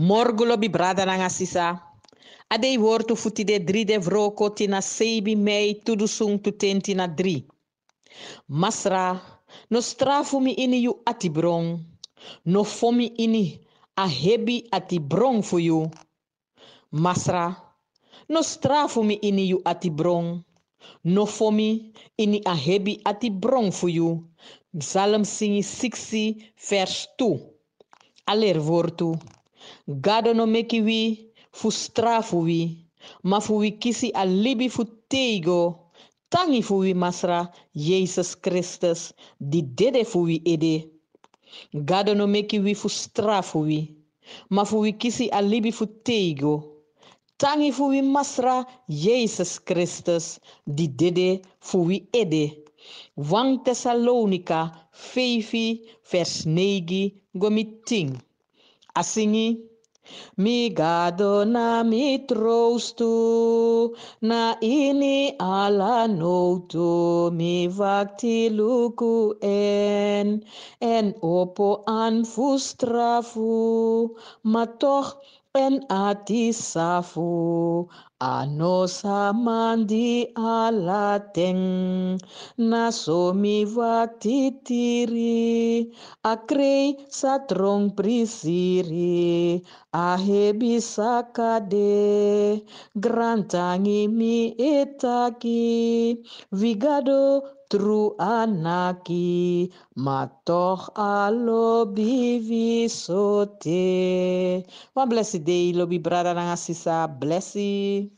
morgulo bi brada nanga sisa adei wortu futi de dri de vroko tina seibi mei tudu sung tu tenti na dri masra no strafu mi ini yu ati brong no fomi ini a hebi ati brong fu yu masra no strafu mi ini yu ati brong no fomi ini a hebi ati brong fu yu psalm singi 60 vers 2 aler wortu gado no meki wi fu strafu wi ma wi kisi alibi libi fu teigo tangi fu wi masra jesus christus di dede fu wi ede gado no meki wi fu strafu wi ma wi kisi alibi libi fu teigo tangi fu wi masra jesus christus di dede fu wi ede Wang Thessalonica 5 vers 9 gomiting. Assim, mi na mi troustu, na ini ala noutu, mi vakti luku en, en opo anfustrafu, maar toch en atisafu anosa mandi alateng nasomi vatitiri akrei satrong prisiri ahebisakade grantangi mi etaki vigado truanaki alo alobi sote One blessed day, lobi Brother Nangasisa. Bless you.